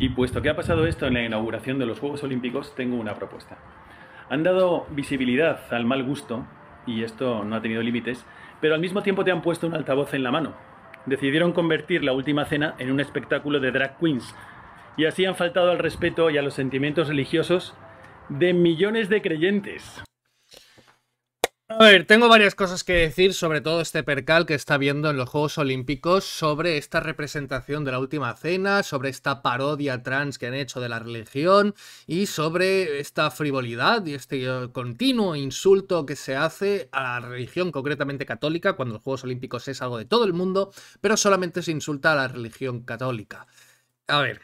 Y puesto que ha pasado esto en la inauguración de los Juegos Olímpicos, tengo una propuesta. Han dado visibilidad al mal gusto, y esto no ha tenido límites, pero al mismo tiempo te han puesto un altavoz en la mano. Decidieron convertir la última cena en un espectáculo de drag queens, y así han faltado al respeto y a los sentimientos religiosos de millones de creyentes. A ver, tengo varias cosas que decir sobre todo este percal que está viendo en los Juegos Olímpicos, sobre esta representación de la Última Cena, sobre esta parodia trans que han hecho de la religión y sobre esta frivolidad y este eh, continuo insulto que se hace a la religión concretamente católica, cuando los Juegos Olímpicos es algo de todo el mundo, pero solamente se insulta a la religión católica. A ver.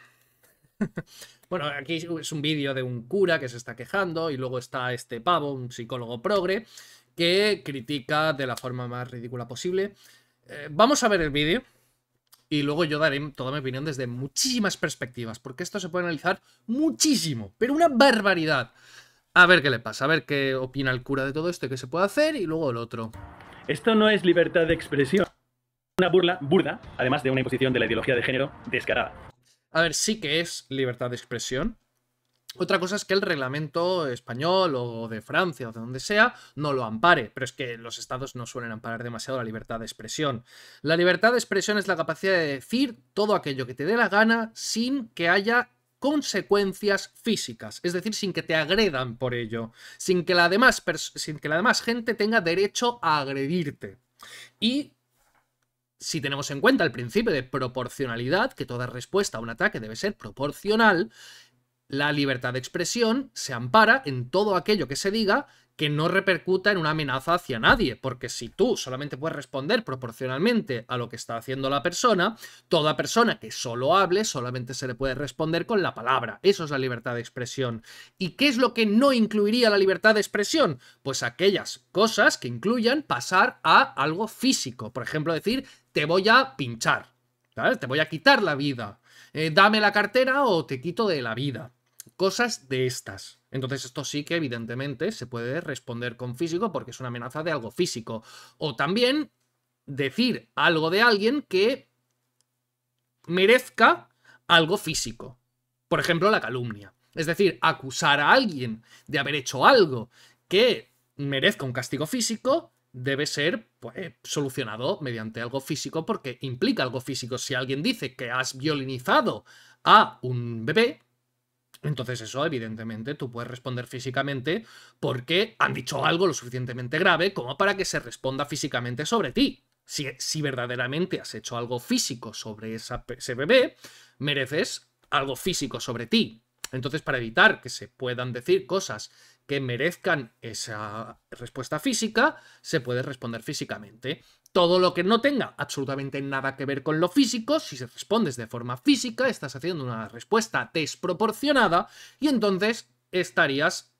Bueno, aquí es un vídeo de un cura que se está quejando y luego está este pavo, un psicólogo progre, que critica de la forma más ridícula posible. Eh, vamos a ver el vídeo y luego yo daré toda mi opinión desde muchísimas perspectivas, porque esto se puede analizar muchísimo, pero una barbaridad. A ver qué le pasa, a ver qué opina el cura de todo esto y qué se puede hacer y luego el otro. Esto no es libertad de expresión. Una burla burda, además de una imposición de la ideología de género descarada. A ver, sí que es libertad de expresión, otra cosa es que el reglamento español o de Francia o de donde sea no lo ampare, pero es que los estados no suelen amparar demasiado la libertad de expresión. La libertad de expresión es la capacidad de decir todo aquello que te dé la gana sin que haya consecuencias físicas, es decir, sin que te agredan por ello, sin que la demás, sin que la demás gente tenga derecho a agredirte. Y si tenemos en cuenta el principio de proporcionalidad, que toda respuesta a un ataque debe ser proporcional, la libertad de expresión se ampara en todo aquello que se diga que no repercuta en una amenaza hacia nadie, porque si tú solamente puedes responder proporcionalmente a lo que está haciendo la persona, toda persona que solo hable solamente se le puede responder con la palabra. Eso es la libertad de expresión. ¿Y qué es lo que no incluiría la libertad de expresión? Pues aquellas cosas que incluyan pasar a algo físico. Por ejemplo, decir, te voy a pinchar, te voy a quitar la vida, eh, dame la cartera o te quito de la vida cosas de estas. Entonces esto sí que evidentemente se puede responder con físico porque es una amenaza de algo físico. O también decir algo de alguien que merezca algo físico. Por ejemplo, la calumnia. Es decir, acusar a alguien de haber hecho algo que merezca un castigo físico debe ser pues, solucionado mediante algo físico porque implica algo físico. Si alguien dice que has violinizado a un bebé, entonces eso, evidentemente, tú puedes responder físicamente porque han dicho algo lo suficientemente grave como para que se responda físicamente sobre ti. Si, si verdaderamente has hecho algo físico sobre esa, ese bebé, mereces algo físico sobre ti. Entonces, para evitar que se puedan decir cosas que merezcan esa respuesta física, se puede responder físicamente. Todo lo que no tenga absolutamente nada que ver con lo físico, si se respondes de forma física, estás haciendo una respuesta desproporcionada y entonces estarías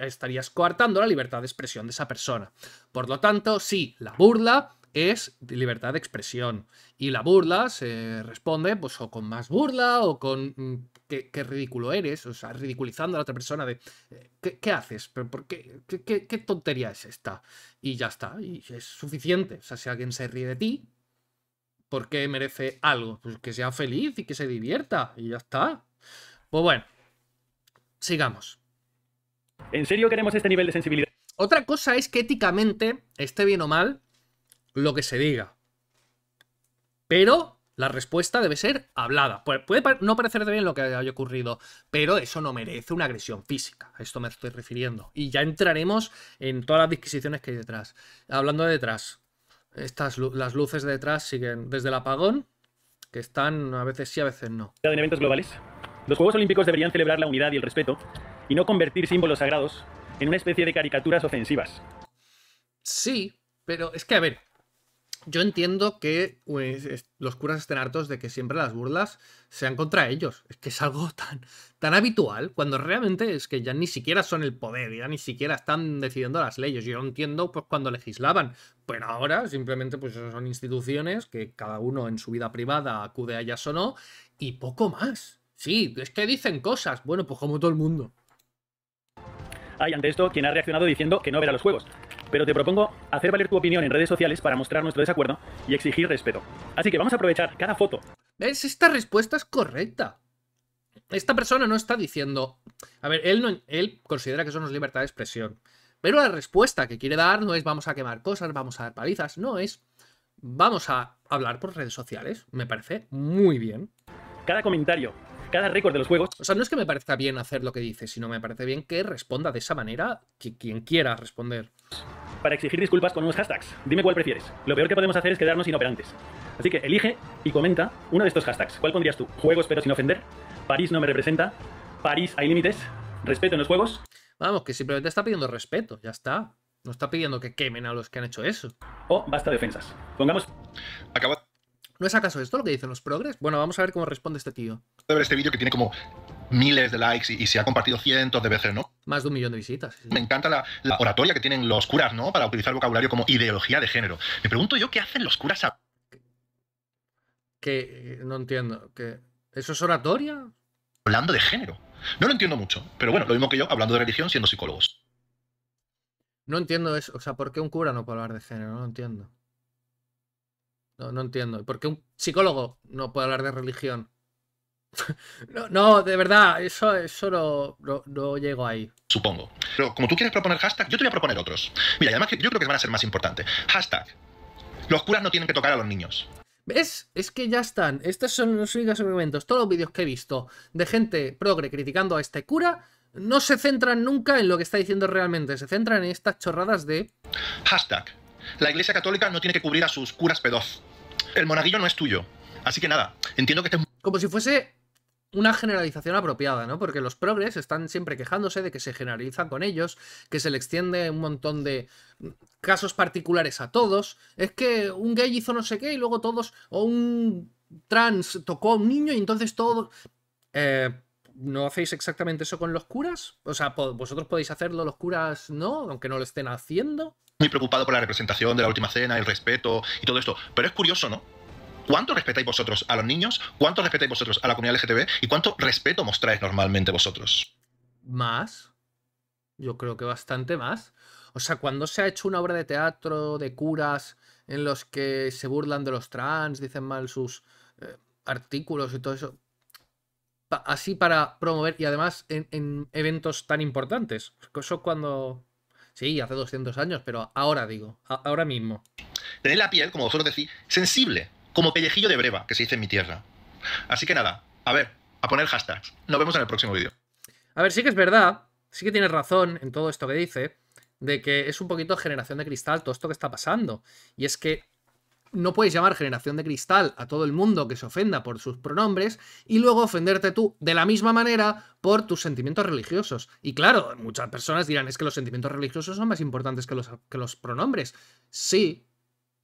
estarías coartando la libertad de expresión de esa persona. Por lo tanto, sí, la burla es libertad de expresión. Y la burla se responde pues, o con más burla o con mm, qué, ridículo eres, o sea, ridiculizando a la otra persona de, eh, ¿qué, haces? qué, qué, tontería es esta? Y ya está, y es suficiente. O sea, si alguien se ríe de ti, ¿por qué merece algo? Pues que sea feliz y que se divierta, y ya está. Pues bueno, sigamos. ¿En serio queremos este nivel de sensibilidad? Otra cosa es que éticamente, esté bien o mal, lo que se diga. Pero la respuesta debe ser hablada. Puede no parecer de bien lo que haya ocurrido, pero eso no merece una agresión física. A esto me estoy refiriendo. Y ya entraremos en todas las disquisiciones que hay detrás. Hablando de detrás, estas, las luces de detrás siguen desde el apagón, que están a veces sí, a veces no. En eventos globales, los Juegos Olímpicos deberían celebrar la unidad y el respeto y no convertir símbolos sagrados en una especie de caricaturas ofensivas. Sí, pero es que, a ver, yo entiendo que pues, los curas estén hartos de que siempre las burlas sean contra ellos. Es que es algo tan, tan habitual cuando realmente es que ya ni siquiera son el poder, ya ni siquiera están decidiendo las leyes. Yo entiendo pues cuando legislaban, pero ahora simplemente pues son instituciones que cada uno en su vida privada acude a ellas o no y poco más. Sí, es que dicen cosas. Bueno, pues como todo el mundo. Hay ante esto, quien ha reaccionado diciendo que no verá los juegos pero te propongo hacer valer tu opinión en redes sociales para mostrar nuestro desacuerdo y exigir respeto. Así que vamos a aprovechar cada foto. ¿Ves? Esta respuesta es correcta. Esta persona no está diciendo... A ver, él, no, él considera que eso no es libertad de expresión. Pero la respuesta que quiere dar no es vamos a quemar cosas, vamos a dar palizas, no es vamos a hablar por redes sociales. Me parece muy bien. Cada comentario, cada récord de los juegos. O sea, no es que me parezca bien hacer lo que dice, sino me parece bien que responda de esa manera que quien quiera responder. Para exigir disculpas con unos hashtags. Dime cuál prefieres. Lo peor que podemos hacer es quedarnos inoperantes. Así que elige y comenta uno de estos hashtags. ¿Cuál pondrías tú? Juegos pero sin ofender. París no me representa. París hay límites. Respeto en los juegos. Vamos, que simplemente está pidiendo respeto, ya está. No está pidiendo que quemen a los que han hecho eso. O basta defensas Pongamos. Acaba, ¿No es acaso esto lo que dicen los progres? Bueno, vamos a ver cómo responde este tío. De ver este vídeo que tiene como miles de likes y, se ha compartido cientos de veces, ¿no? Más de un millón de visitas. Me encanta la, oratoria que tienen los curas, ¿no? Para utilizar vocabulario como ideología de género. Me pregunto yo qué hacen los curas a... Que eh, no entiendo. ¿Eso es oratoria? Hablando de género. No lo entiendo mucho, pero bueno, lo mismo que yo hablando de religión siendo psicólogos. No entiendo eso. O sea, ¿por qué un cura no puede hablar de género? No lo entiendo. No, no entiendo. ¿Por qué un psicólogo no puede hablar de religión? No, de verdad, eso, eso no, no, llego ahí. Supongo. Pero como tú quieres proponer hashtag, yo te voy a proponer otros. Mira, además yo creo que van a ser más importantes. Hashtag. Los curas no tienen que tocar a los niños. ¿Ves? Es que ya están. Estos son los únicos elementos, Todos los vídeos que he visto de gente progre criticando a este cura no se centran nunca en lo que está diciendo realmente. Se centran en estas chorradas de... Hashtag. La Iglesia Católica no tiene que cubrir a sus curas pedófilos el monaguillo no es tuyo. Así que nada, entiendo que estés... Como si fuese una generalización apropiada, ¿no? Porque los progres están siempre quejándose de que se generalizan con ellos, que se le extiende un montón de casos particulares a todos. Es que un gay hizo no sé qué y luego todos... O un trans tocó a un niño y entonces todos... Eh, ¿No hacéis exactamente eso con los curas? O sea, vosotros podéis hacerlo, los curas no, aunque no lo estén haciendo. Muy preocupado por la representación de la última cena, el respeto y todo esto. Pero es curioso, ¿no? ¿Cuánto respetáis vosotros a los niños? ¿Cuánto respetáis vosotros a la comunidad LGTB? ¿Y cuánto respeto mostráis normalmente vosotros? Más. Yo creo que bastante más. O sea, cuando se ha hecho una obra de teatro de curas en los que se burlan de los trans, dicen mal sus eh, artículos y todo eso, así para promover y además en, eventos tan importantes. Eso cuando... Sí, hace 200 años, pero ahora digo, ahora mismo. tener la piel, como vosotros decís, sensible, como pellejillo de breva, que se dice en mi tierra. Así que nada, a ver, a poner hashtags. Nos vemos en el próximo vídeo. A ver, sí que es verdad, sí que tienes razón en todo esto que dice, de que es un poquito generación de cristal todo esto que está pasando. Y es que no puedes llamar generación de cristal a todo el mundo que se ofenda por sus pronombres y luego ofenderte tú de la misma manera por tus sentimientos religiosos. Y claro, muchas personas dirán, es que los sentimientos religiosos son más importantes que los, que los pronombres. Sí,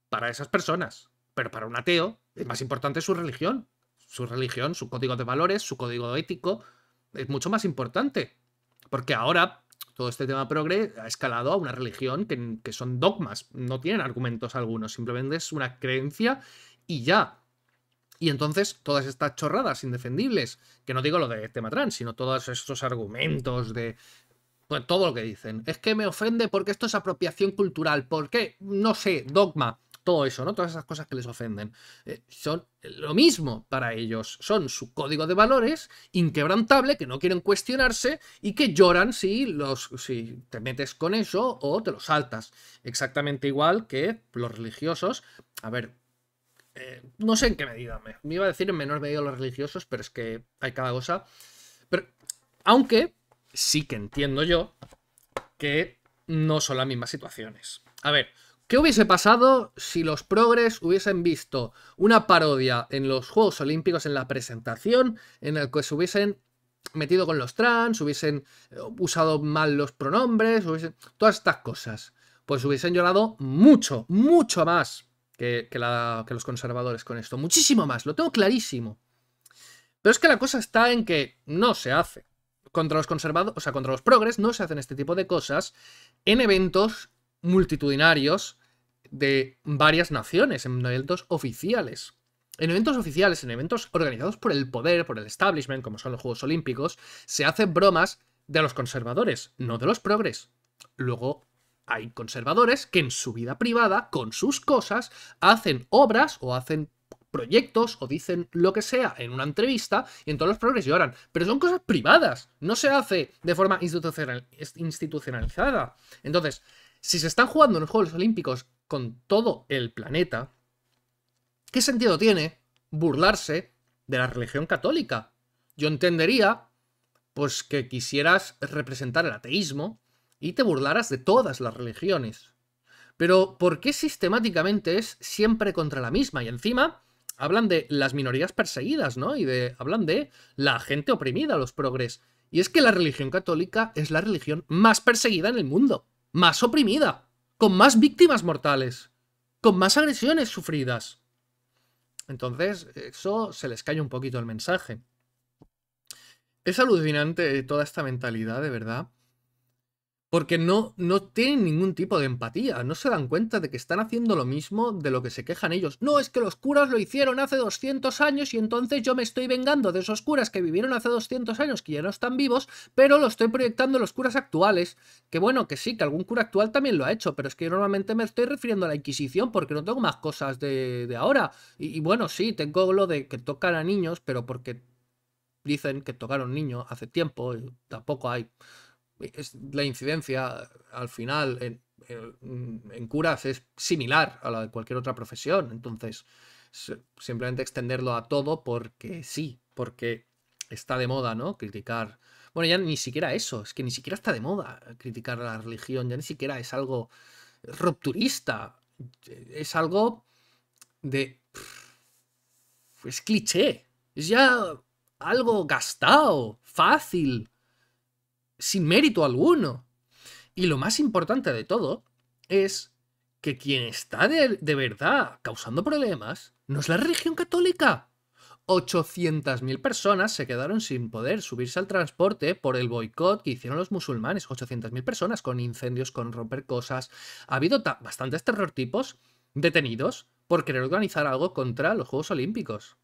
para esas personas, pero para un ateo es más importante su religión. Su religión, su código de valores, su código ético, es mucho más importante. Porque ahora todo este tema progre ha escalado a una religión que, son dogmas, no tienen argumentos algunos, simplemente es una creencia y ya. Y entonces todas estas chorradas indefendibles, que no digo lo de tema trans, sino todos estos argumentos de pues todo lo que dicen. Es que me ofende porque esto es apropiación cultural. ¿Por qué? No sé, dogma todo eso, ¿no? Todas esas cosas que les ofenden. Eh, son lo mismo para ellos. Son su código de valores inquebrantable que no quieren cuestionarse y que lloran si, los, si te metes con eso o te lo saltas. Exactamente igual que los religiosos. A ver, eh, no sé en qué medida. Me, iba a decir en menor medida los religiosos, pero es que hay cada cosa. Pero, aunque sí que entiendo yo que no son las mismas situaciones. A ver, ¿Qué hubiese pasado si los progres hubiesen visto una parodia en los Juegos Olímpicos, en la presentación, en el que se hubiesen metido con los trans, hubiesen eh, usado mal los pronombres, hubiesen... todas estas cosas? Pues hubiesen llorado mucho, mucho más que, los conservadores con esto. Muchísimo más, lo tengo clarísimo. Pero es que la cosa está en que no se hace. Contra los conservadores, o sea, contra los progres no se hacen este tipo de cosas en eventos multitudinarios de varias naciones, en eventos oficiales. En eventos oficiales, en eventos organizados por el poder, por el establishment, como son los Juegos Olímpicos, se hacen bromas de los conservadores, no de los progres. Luego hay conservadores que en su vida privada, con sus cosas, hacen obras o hacen proyectos o dicen lo que sea en una entrevista y en todos los progres lloran. Pero son cosas privadas, no se hace de forma institucionalizada. Entonces, si se están jugando en los Juegos Olímpicos con todo el planeta, ¿qué sentido tiene burlarse de la religión católica? Yo entendería, pues, que quisieras representar el ateísmo y te burlaras de todas las religiones. Pero, ¿por qué sistemáticamente es siempre contra la misma? Y encima, hablan de las minorías perseguidas, ¿no? Y de, hablan de la gente oprimida, los progres. Y es que la religión católica es la religión más perseguida en el mundo, más oprimida con más víctimas mortales, con más agresiones sufridas. Entonces, eso se les cae un poquito el mensaje. Es alucinante toda esta mentalidad, de verdad. Porque no, no tienen ningún tipo de empatía, no se dan cuenta de que están haciendo lo mismo de lo que se quejan ellos. No, es que los curas lo hicieron hace 200 años y entonces yo me estoy vengando de esos curas que vivieron hace 200 años, que ya no están vivos, pero lo estoy proyectando en los curas actuales. Que bueno, que sí, que algún cura actual también lo ha hecho, pero es que yo normalmente me estoy refiriendo a la Inquisición porque no tengo más cosas de, de ahora. Y, bueno, sí, tengo lo de que tocan a niños, pero porque dicen que tocaron niños hace tiempo, tampoco hay la incidencia al final en, curas es similar a la de cualquier otra profesión. Entonces, simplemente extenderlo a todo porque sí, porque está de moda, ¿no? Criticar. Bueno, ya ni siquiera eso, es que ni siquiera está de moda criticar la religión, ya ni siquiera es algo rupturista, es algo de... es cliché, es ya algo gastado, fácil, sin mérito alguno. Y lo más importante de todo es que quien está de, verdad causando problemas no es la religión católica. 800.000 personas se quedaron sin poder subirse al transporte por el boicot que hicieron los musulmanes. 800.000 personas con incendios, con romper cosas. Ha habido bastantes terrortipos detenidos por querer organizar algo contra los Juegos Olímpicos.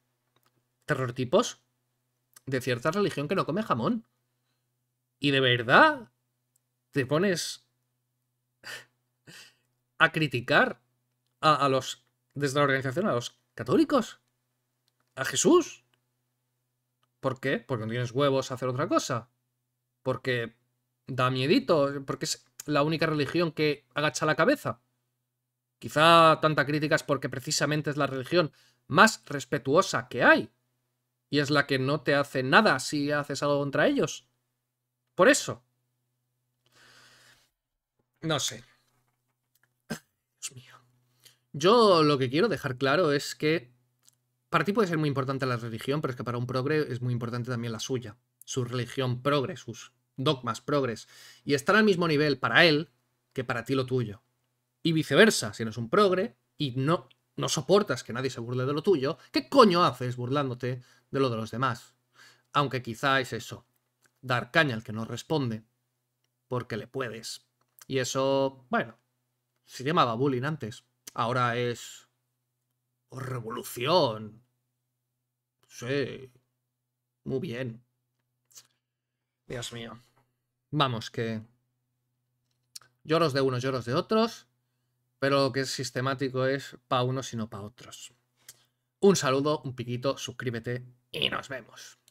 Terrortipos de cierta religión que no come jamón y de verdad te pones a criticar a, los, desde la organización, a los católicos, a Jesús. ¿Por qué? Porque no tienes huevos a hacer otra cosa. Porque da miedito, porque es la única religión que agacha la cabeza. Quizá tanta crítica es porque precisamente es la religión más respetuosa que hay. Y es la que no te hace nada si haces algo contra ellos. Por eso. No sé. Dios mío. Yo lo que quiero dejar claro es que para ti puede ser muy importante la religión, pero es que para un progre es muy importante también la suya. Su religión progre, sus dogmas progres. Y estar al mismo nivel para él que para ti lo tuyo. Y viceversa, si no es un progre y no, no soportas que nadie se burle de lo tuyo, ¿qué coño haces burlándote de lo de los demás? Aunque quizá es eso, dar caña al que no responde, porque le puedes. Y eso, bueno, se llamaba bullying antes, ahora es revolución. Sí, muy bien. Dios mío. Vamos, que lloros de unos, lloros de otros, pero lo que es sistemático es para unos y no pa' otros. Un saludo, un piquito, suscríbete y nos vemos.